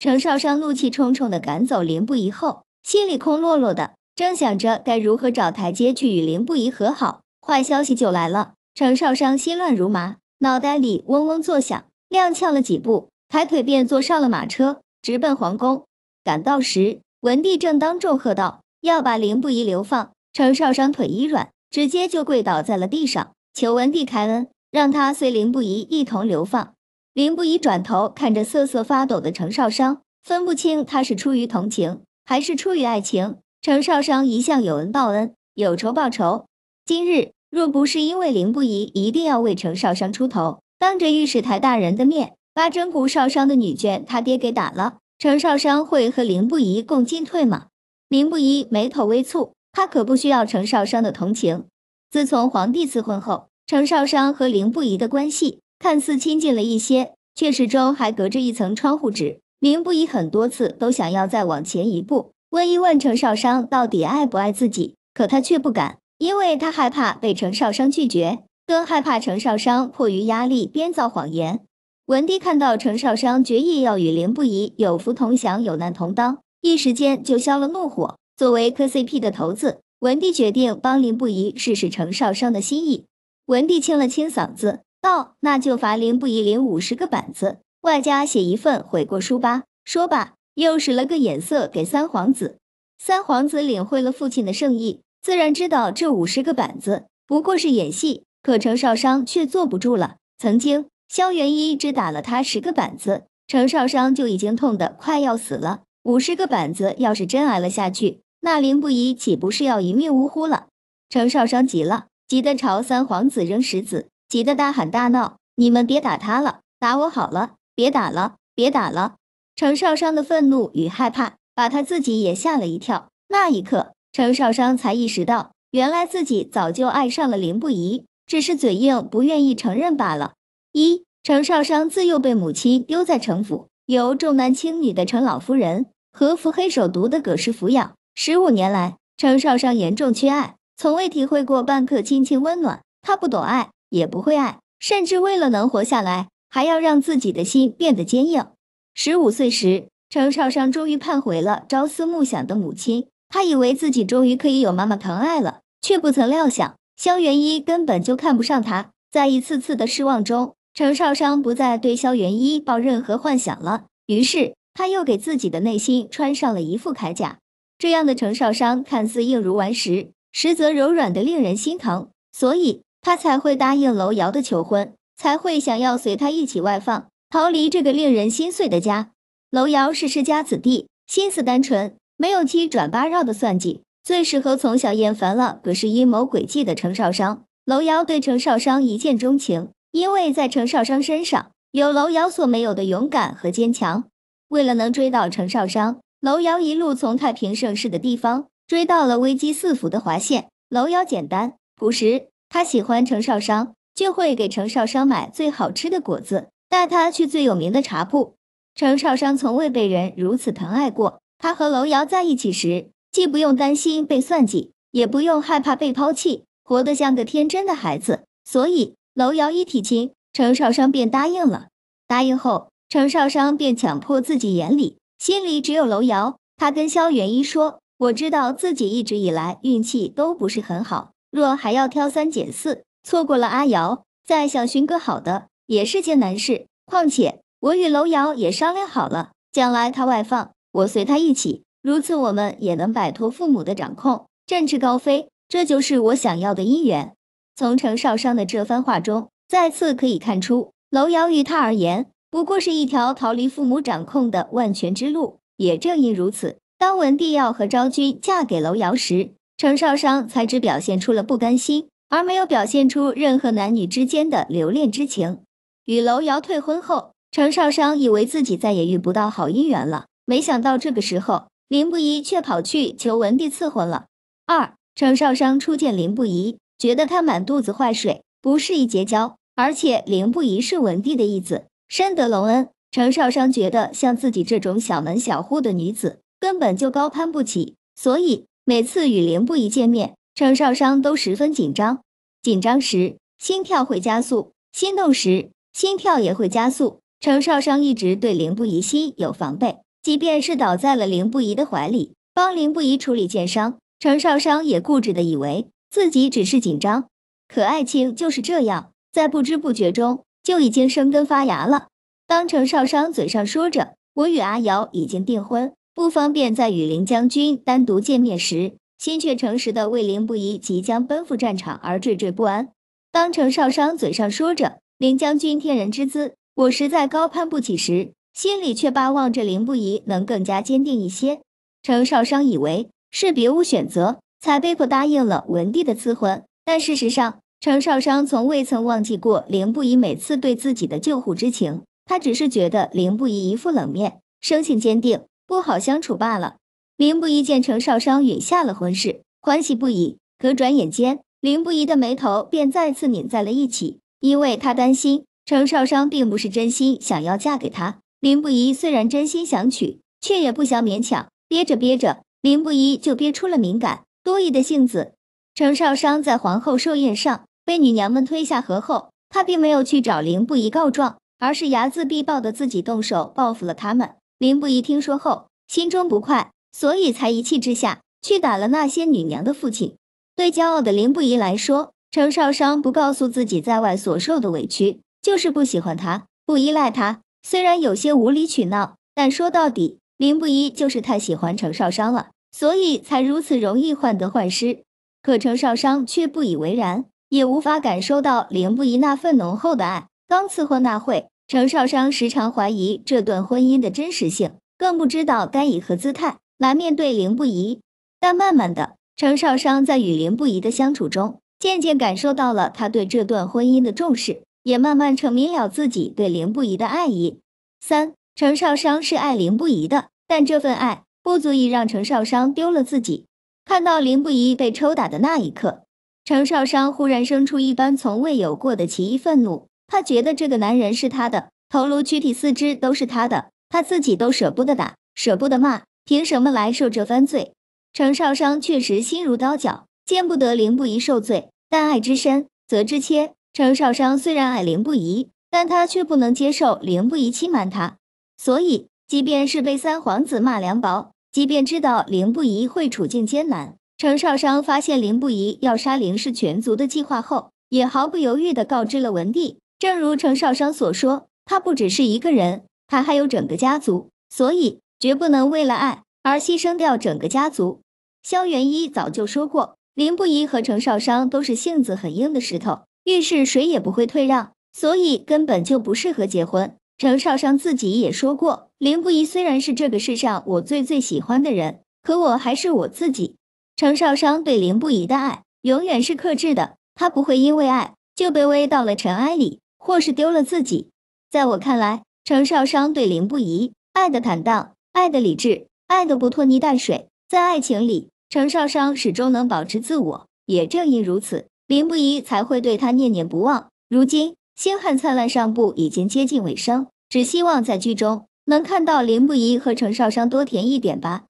程少商怒气冲冲地赶走林不疑后，心里空落落的，正想着该如何找台阶去与林不疑和好，坏消息就来了。程少商心乱如麻，脑袋里嗡嗡作响，踉跄了几步，抬腿便坐上了马车，直奔皇宫。赶到时，文帝正当众喝道：“要把林不疑流放。”程少商腿一软，直接就跪倒在了地上，求文帝开恩，让他随林不疑一同流放。林不疑转头看着瑟瑟发抖的程少商，分不清他是出于同情还是出于爱情。程少商一向有恩报恩，有仇报仇。今日若不是因为林不疑一定要为程少商出头，当着御史台大人的面把征古少商的女眷他爹给打了，程少商会和林不疑共进退吗？林不疑眉头微蹙，他可不需要程少商的同情。自从皇帝赐婚后，程少商和林不疑的关系。看似亲近了一些，却始终还隔着一层窗户纸。林不疑很多次都想要再往前一步，问一问程少商到底爱不爱自己，可他却不敢，因为他害怕被程少商拒绝，更害怕程少商迫于压力编造谎言。文帝看到程少商决意要与林不疑有福同享、有难同当，一时间就消了怒火。作为磕 CP 的头子，文帝决定帮林不疑试试程少商的心意。文帝清了清嗓子。到，那就罚林不一林五十个板子，外加写一份悔过书吧。说罢，又使了个眼色给三皇子。三皇子领会了父亲的圣意，自然知道这五十个板子不过是演戏。可程少商却坐不住了。曾经萧元一只打了他十个板子，程少商就已经痛得快要死了。五十个板子要是真挨了下去，那林不疑岂不是要一命呜呼了？程少商急了，急得朝三皇子扔石子。急得大喊大闹，你们别打他了，打我好了，别打了，别打了！程少商的愤怒与害怕，把他自己也吓了一跳。那一刻，程少商才意识到，原来自己早就爱上了林不疑，只是嘴硬，不愿意承认罢了。一程少商自幼被母亲丢在城府，由重男轻女的程老夫人和扶黑手毒的葛氏抚养。十五年来，程少商严重缺爱，从未体会过半刻亲情温暖。他不懂爱。也不会爱，甚至为了能活下来，还要让自己的心变得坚硬。十五岁时，程少商终于盼回了朝思暮想的母亲，他以为自己终于可以有妈妈疼爱了，却不曾料想，萧元一根本就看不上他。在一次次的失望中，程少商不再对萧元一抱任何幻想了。于是，他又给自己的内心穿上了一副铠甲。这样的程少商看似硬如顽石，实则柔软的令人心疼。所以。他才会答应楼瑶的求婚，才会想要随他一起外放，逃离这个令人心碎的家。楼瑶是世家子弟，心思单纯，没有七转八绕的算计，最适合从小厌烦了可是阴谋诡计的程少商。楼瑶对程少商一见钟情，因为在程少商身上有楼瑶所没有的勇敢和坚强。为了能追到程少商，楼瑶一路从太平盛世的地方追到了危机四伏的华县。楼瑶简单朴实。他喜欢程少商，就会给程少商买最好吃的果子，带他去最有名的茶铺。程少商从未被人如此疼爱过。他和楼瑶在一起时，既不用担心被算计，也不用害怕被抛弃，活得像个天真的孩子。所以楼瑶一提亲，程少商便答应了。答应后，程少商便强迫自己眼里、心里只有楼瑶。他跟萧元一说：“我知道自己一直以来运气都不是很好。”若还要挑三拣四，错过了阿瑶，再想寻个好的也是件难事。况且我与楼瑶也商量好了，将来他外放，我随他一起，如此我们也能摆脱父母的掌控，振翅高飞。这就是我想要的姻缘。从程少商的这番话中，再次可以看出，楼瑶与他而言，不过是一条逃离父母掌控的万全之路。也正因如此，当文帝要和昭君嫁给楼瑶时，程少商才只表现出了不甘心，而没有表现出任何男女之间的留恋之情。与楼瑶退婚后，程少商以为自己再也遇不到好姻缘了，没想到这个时候林不疑却跑去求文帝赐婚了。二程少商初见林不疑，觉得他满肚子坏水，不适宜结交，而且林不疑是文帝的义子，深得隆恩。程少商觉得像自己这种小门小户的女子，根本就高攀不起，所以。每次与凌不疑见面，程少商都十分紧张。紧张时心跳会加速，心动时心跳也会加速。程少商一直对凌不疑心有防备，即便是倒在了凌不疑的怀里，帮凌不疑处理剑伤，程少商也固执的以为自己只是紧张。可爱情就是这样，在不知不觉中就已经生根发芽了。当程少商嘴上说着“我与阿瑶已经订婚”，不方便在与林将军单独见面时，心却诚实的为林不宜即将奔赴战场而惴惴不安。当程少商嘴上说着林将军天人之姿，我实在高攀不起时，心里却巴望着林不宜能更加坚定一些。程少商以为是别无选择，才被迫答应了文帝的赐婚，但事实上，程少商从未曾忘记过林不宜每次对自己的救护之情。他只是觉得林不宜一副冷面，生性坚定。不好相处罢了。林不疑见程少商允下了婚事，欢喜不已。可转眼间，林不疑的眉头便再次拧在了一起，因为他担心程少商并不是真心想要嫁给他。林不疑虽然真心想娶，却也不想勉强。憋着憋着，林不疑就憋出了敏感多疑的性子。程少商在皇后寿宴上被女娘们推下河后，他并没有去找林不疑告状，而是睚眦必报的自己动手报复了他们。林不疑听说后，心中不快，所以才一气之下去打了那些女娘的父亲。对骄傲的林不疑来说，程少商不告诉自己在外所受的委屈，就是不喜欢他，不依赖他。虽然有些无理取闹，但说到底，林不疑就是太喜欢程少商了，所以才如此容易患得患失。可程少商却不以为然，也无法感受到林不疑那份浓厚的爱。刚赐婚那会。程少商时常怀疑这段婚姻的真实性，更不知道该以何姿态来面对林不疑。但慢慢的，程少商在与林不疑的相处中，渐渐感受到了他对这段婚姻的重视，也慢慢成明了自己对林不疑的爱意。三，程少商是爱林不疑的，但这份爱不足以让程少商丢了自己。看到林不疑被抽打的那一刻，程少商忽然生出一般从未有过的奇异愤怒。他觉得这个男人是他的头颅、躯体、四肢都是他的，他自己都舍不得打、舍不得骂，凭什么来受这番罪？程少商确实心如刀绞，见不得林不疑受罪，但爱之深责之切。程少商虽然爱林不疑，但他却不能接受林不疑欺瞒他，所以即便是被三皇子骂梁薄，即便知道林不疑会处境艰难，程少商发现林不疑要杀林氏全族的计划后，也毫不犹豫地告知了文帝。正如程少商所说，他不只是一个人，他还有整个家族，所以绝不能为了爱而牺牲掉整个家族。萧元一早就说过，林不疑和程少商都是性子很硬的石头，遇事谁也不会退让，所以根本就不适合结婚。程少商自己也说过，林不疑虽然是这个世上我最最喜欢的人，可我还是我自己。程少商对林不疑的爱永远是克制的，他不会因为爱就卑微到了尘埃里。或是丢了自己，在我看来，程少商对林不疑爱的坦荡，爱的理智，爱的不拖泥带水。在爱情里，程少商始终能保持自我，也正因如此，林不疑才会对他念念不忘。如今，《星汉灿烂》上部已经接近尾声，只希望在剧中能看到林不疑和程少商多甜一点吧。